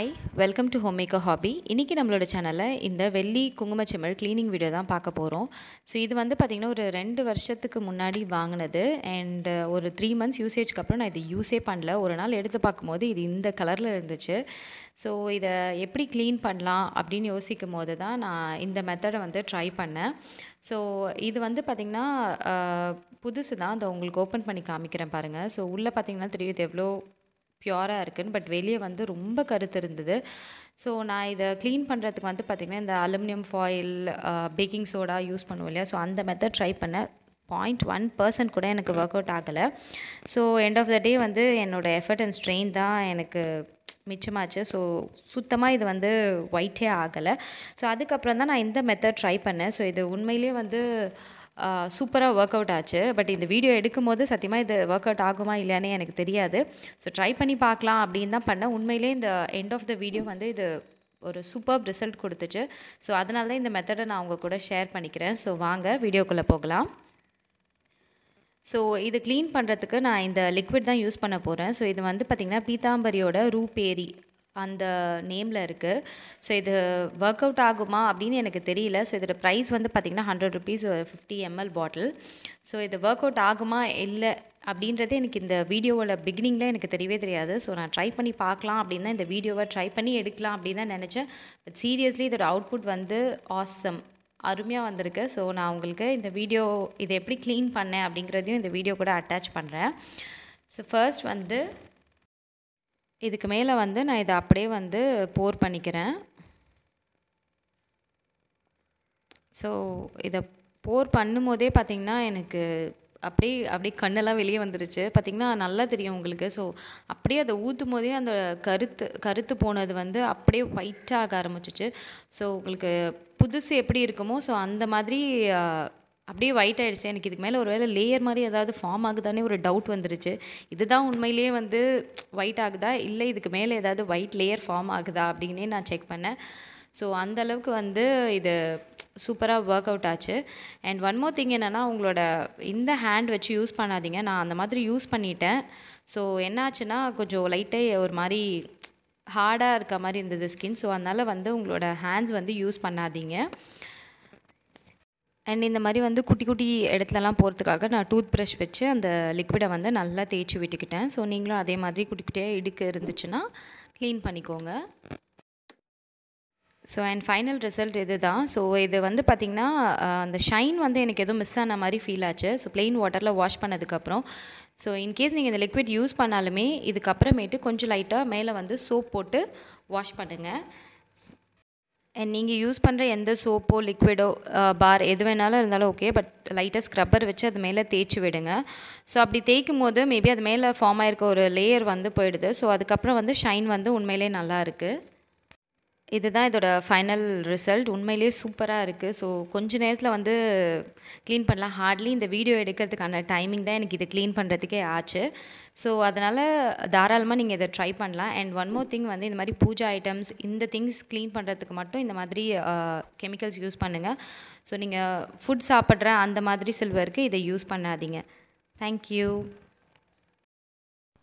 hi welcome to home maker hobby இன்றைக்கி நம்மளோட சேனலில் இந்த வெள்ளி செம்மல் க்ளீனிங் வீடியோ தான் பார்க்க போகிறோம் ஸோ இது வந்து பார்த்திங்கன்னா ஒரு ரெண்டு வருஷத்துக்கு முன்னாடி வாங்கினது அண்டு ஒரு த்ரீ மந்த்ஸ் யூசேஜ்க்கு அப்புறம் நான் இது யூஸே பண்ணல ஒரு நாள் எடுத்து பார்க்கும்போது இது இந்த கலரில் இருந்துச்சு ஸோ இதை எப்படி க்ளீன் பண்ணலாம் அப்படின்னு யோசிக்கும் போது தான் நான் இந்த மெத்தடை வந்து ட்ரை பண்ணேன் ஸோ இது வந்து பார்த்திங்கன்னா புதுசு தான் அதை உங்களுக்கு ஓப்பன் பண்ணி காமிக்கிறேன் பாருங்கள் ஸோ உள்ளே பார்த்திங்கன்னா தெரியுது எவ்வளோ பியூராக இருக்குதுன்னு பட் வெளியே வந்து ரொம்ப கருத்து இருந்தது ஸோ நான் இதை க்ளீன் பண்ணுறதுக்கு வந்து பார்த்திங்கன்னா இந்த aluminium foil baking soda use பண்ணுவோம் இல்லையா ஸோ அந்த மெத்தட் ட்ரை பண்ணேன் பாயிண்ட் ஒன் பர்சன்ட் கூட எனக்கு ஒர்க் அவுட் ஆகலை so end of the day வந்து என்னோடய எஃபர்ட் அண்ட் ஸ்ட்ரெயின் தான் எனக்கு மிச்சமாச்சு ஸோ சுத்தமாக இது வந்து ஒயிட்டே ஆகலை ஸோ அதுக்கப்புறம் தான் நான் இந்த மெத்தட் ட்ரை பண்ணேன் ஸோ இது உண்மையிலே வந்து சூப்பராக ஒர்க் அவுட் ஆச்சு பட் இந்த வீடியோ எடுக்கும் போது சத்தியமாக இது ஒர்க் அவுட் ஆகுமா இல்லையானே எனக்கு தெரியாது ஸோ ட்ரை பண்ணி பார்க்கலாம் அப்படின்னு தான் பண்ணேன் உண்மையிலே இந்த எண்ட் ஆஃப் த வீடியோ வந்து இது ஒரு சூப்பர் ரிசல்ட் கொடுத்துச்சு ஸோ அதனால தான் இந்த மெத்தடை நான் உங்கள் கூட ஷேர் பண்ணிக்கிறேன் ஸோ வாங்க வீடியோக்குள்ளே போகலாம் ஸோ இது க்ளீன் பண்ணுறதுக்கு நான் இந்த லிக்விட் தான் யூஸ் பண்ண போகிறேன் ஸோ இது வந்து பார்த்திங்கன்னா பீதாம்பரியோட ரூபேரி அந்த நேமில் இருக்குது ஸோ இது ஒர்க் அவுட் ஆகுமா அப்படின்னு எனக்கு தெரியல ஸோ இதோட ப்ரைஸ் வந்து பார்த்திங்கன்னா hundred rupees fifty ML bottle so இது ஒர்க் அவுட் ஆகுமா இல்லை அப்படின்றது எனக்கு இந்த வீடியோவோட பிகினிங்கில் எனக்கு தெரியவே தெரியாது ஸோ நான் ட்ரை பண்ணி பார்க்கலாம் அப்படின்னு தான் இந்த வீடியோவை ட்ரை பண்ணி எடுக்கலாம் அப்படின்னு தான் நினச்சேன் பட் சீரியஸ்லி இதோட அவுட்புட் வந்து ஆசம் அருமையாக வந்திருக்கு ஸோ நான் உங்களுக்கு இந்த வீடியோ இதை எப்படி க்ளீன் பண்ணேன் அப்படிங்கிறதையும் இந்த வீடியோ கூட அட்டாச் பண்ணுறேன் ஸோ ஃபர்ஸ்ட் வந்து இதுக்கு மேலே வந்து நான் இதை அப்படியே வந்து போர் பண்ணிக்கிறேன் ஸோ இதை போர் பண்ணும் போதே பார்த்திங்கன்னா எனக்கு அப்படியே அப்படியே கண்ணெல்லாம் வெளியே வந்துருச்சு பார்த்திங்கன்னா நல்லா தெரியும் உங்களுக்கு ஸோ அப்படியே அதை ஊற்றும் போதே அந்த கருத்து கருத்து போனது வந்து அப்படியே ஒயிட்டாக ஆரம்பிச்சிச்சு ஸோ உங்களுக்கு புதுசு எப்படி இருக்குமோ ஸோ அந்த மாதிரி அப்படியே ஒயிட் ஆகிடுச்சு எனக்கு இதுக்கு மேலே ஒரு வேலை லேயர் மாதிரி ஏதாவது ஃபார்ம் ஆகுதானே ஒரு டவுட் வந்துருச்சு இதுதான் உண்மையிலேயே வந்து ஒயிட் ஆகுதா இல்லை இதுக்கு மேலே ஏதாவது ஒயிட் லேயர் ஃபார்ம் ஆகுதா அப்படின்னே நான் செக் பண்ணேன் ஸோ அந்தளவுக்கு வந்து இது சூப்பராக ஒர்க் அவுட் ஆச்சு அண்ட் ஒன் மோர் திங் என்னென்னா உங்களோட இந்த ஹேண்ட் வச்சு யூஸ் பண்ணாதீங்க நான் அந்த மாதிரி யூஸ் பண்ணிட்டேன் ஸோ என்னாச்சுன்னா கொஞ்சம் லைட்டாக ஒரு மாதிரி ஹார்டாக இருக்க மாதிரி இருந்தது ஸ்கின் ஸோ அதனால் வந்து உங்களோட ஹேண்ட்ஸ் வந்து யூஸ் பண்ணாதீங்க அண்ட் இந்த மாதிரி வந்து குட்டி குட்டி இடத்துலலாம் போகிறதுக்காக நான் டூத் ப்ரஷ் வச்சு அந்த லிக்விடை வந்து நல்லா தேய்ச்சி விட்டுக்கிட்டேன் ஸோ நீங்களும் அதே மாதிரி குட்டி குட்டியாக இடுக்கு இருந்துச்சுன்னா க்ளீன் பண்ணிக்கோங்க ஸோ அண்ட் ஃபைனல் ரிசல்ட் இது தான் ஸோ இது வந்து பார்த்திங்கன்னா அந்த ஷைன் வந்து எனக்கு எதுவும் மிஸ் ஆன மாதிரி ஃபீல் ஆச்சு ஸோ ப்ளெயின் வாட்டரில் வாஷ் பண்ணதுக்கப்புறம் ஸோ இன்கேஸ் நீங்கள் இந்த லிக்விட் யூஸ் பண்ணாலுமே இதுக்கப்புறமேட்டு கொஞ்சம் லைட்டாக மேலே வந்து சோப் போட்டு வாஷ் பண்ணுங்கள் நீங்கள் யூஸ் பண்ணுற எந்த சோப்போ லிக்விடோ பார் எது வேணாலும் இருந்தாலும் ஓகே பட் லைட்டாக ஸ்க்ரப்பர் வச்சு அது மேலே தேய்ச்சி விடுங்க ஸோ அப்படி தேய்க்கும் போது மேபி அது மேலே ஃபார்ம் ஆகிருக்க ஒரு லேயர் வந்து போயிடுது ஸோ அதுக்கப்புறம் வந்து ஷைன் வந்து உண்மையிலே நல்லா இருக்குது இதுதான் இதோட ஃபைனல் ரிசல்ட் உண்மையிலேயே சூப்பராக இருக்குது ஸோ கொஞ்ச நேரத்தில் வந்து க்ளீன் பண்ணலாம் ஹார்ட்லி இந்த வீடியோ எடுக்கிறதுக்கான டைமிங் தான் எனக்கு இதை க்ளீன் பண்ணுறதுக்கே ஆச்சு ஸோ அதனால் தாராளமாக நீங்கள் இதை ட்ரை பண்ணலாம் அண்ட் ஒன் மோர் திங் வந்து இந்த மாதிரி பூஜா ஐட்டம்ஸ் இந்த திங்ஸ் க்ளீன் பண்ணுறதுக்கு மட்டும் இந்த மாதிரி கெமிக்கல்ஸ் யூஸ் பண்ணுங்கள் ஸோ நீங்கள் ஃபுட் சாப்பிட்ற அந்த மாதிரி சில்வருக்கு இதை யூஸ் பண்ணாதீங்க தேங்க்யூ